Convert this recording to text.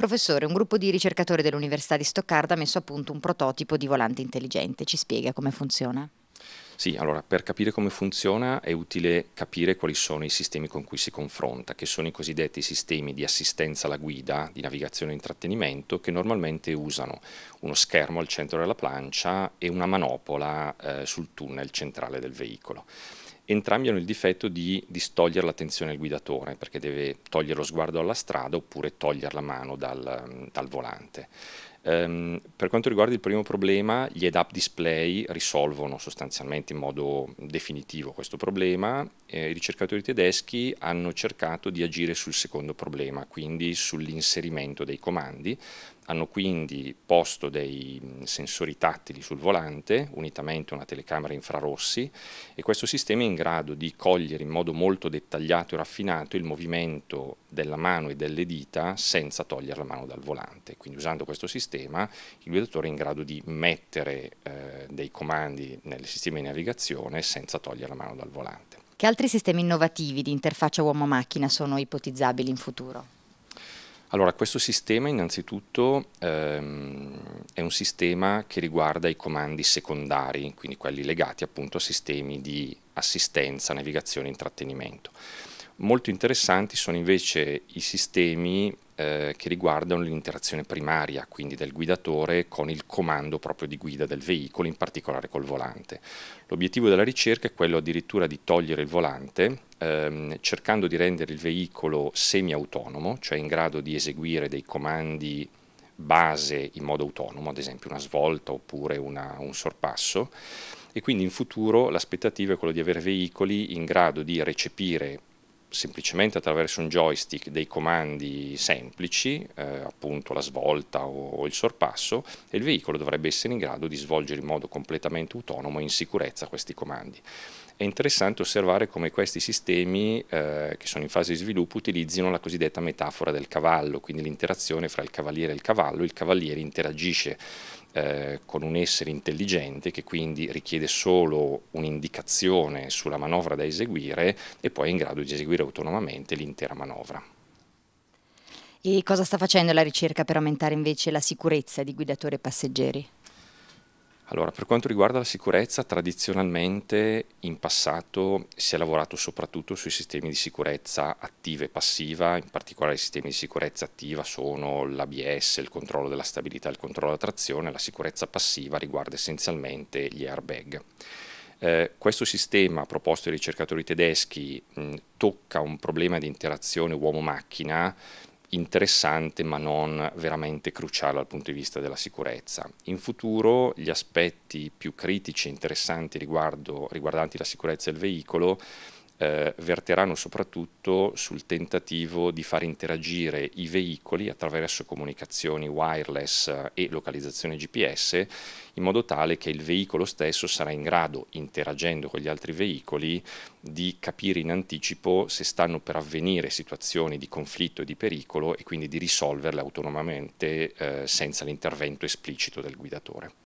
Professore, un gruppo di ricercatori dell'Università di Stoccarda ha messo a punto un prototipo di volante intelligente. Ci spiega come funziona? Sì, allora per capire come funziona è utile capire quali sono i sistemi con cui si confronta, che sono i cosiddetti sistemi di assistenza alla guida, di navigazione e intrattenimento, che normalmente usano uno schermo al centro della plancia e una manopola eh, sul tunnel centrale del veicolo entrambi hanno il difetto di distogliere l'attenzione al guidatore, perché deve togliere lo sguardo dalla strada oppure togliere la mano dal, dal volante. Um, per quanto riguarda il primo problema, gli head-up display risolvono sostanzialmente in modo definitivo questo problema. Eh, I ricercatori tedeschi hanno cercato di agire sul secondo problema, quindi sull'inserimento dei comandi, hanno quindi posto dei sensori tattili sul volante, unitamente a una telecamera infrarossi, e questo sistema è in grado di cogliere in modo molto dettagliato e raffinato il movimento della mano e delle dita senza togliere la mano dal volante. Quindi usando questo sistema il guidatore è in grado di mettere eh, dei comandi nel sistema di navigazione senza togliere la mano dal volante. Che altri sistemi innovativi di interfaccia uomo-macchina sono ipotizzabili in futuro? Allora, questo sistema innanzitutto ehm, è un sistema che riguarda i comandi secondari, quindi quelli legati appunto a sistemi di assistenza, navigazione e intrattenimento. Molto interessanti sono invece i sistemi eh, che riguardano l'interazione primaria, quindi del guidatore con il comando proprio di guida del veicolo, in particolare col volante. L'obiettivo della ricerca è quello addirittura di togliere il volante ehm, cercando di rendere il veicolo semi-autonomo, cioè in grado di eseguire dei comandi base in modo autonomo, ad esempio una svolta oppure una, un sorpasso, e quindi in futuro l'aspettativa è quella di avere veicoli in grado di recepire semplicemente attraverso un joystick dei comandi semplici, eh, appunto la svolta o, o, il sorpasso, e il veicolo dovrebbe essere in grado di svolgere in modo completamente autonomo e in sicurezza questi comandi. È interessante osservare come questi sistemi eh, che sono in fase di sviluppo utilizzino la cosiddetta metafora del cavallo, quindi l'interazione fra il cavaliere e il cavallo, il cavaliere interagisce eh, con un essere intelligente che quindi richiede solo un'indicazione sulla manovra da eseguire e poi è in grado di eseguire autonomamente l'intera manovra. E cosa sta facendo la ricerca per aumentare invece la sicurezza di guidatori e passeggeri? Allora, per quanto riguarda la sicurezza, tradizionalmente in passato si è lavorato soprattutto sui sistemi di sicurezza attiva e passiva, in particolare i sistemi di sicurezza attiva sono l'ABS, il controllo della stabilità e il controllo della trazione, la sicurezza passiva riguarda essenzialmente gli airbag. Eh, questo sistema proposto dai ricercatori tedeschi mh, tocca un problema di interazione uomo-macchina interessante ma non veramente cruciale dal punto di vista della sicurezza. In futuro gli aspetti più critici e interessanti riguardo, riguardanti la sicurezza del veicolo eh, verteranno soprattutto sul tentativo di far interagire i veicoli attraverso comunicazioni wireless e localizzazione GPS in modo tale che il veicolo stesso sarà in grado, interagendo con gli altri veicoli, di capire in anticipo se stanno per avvenire situazioni di conflitto e di pericolo e quindi di risolverle autonomamente eh, senza l'intervento esplicito del guidatore.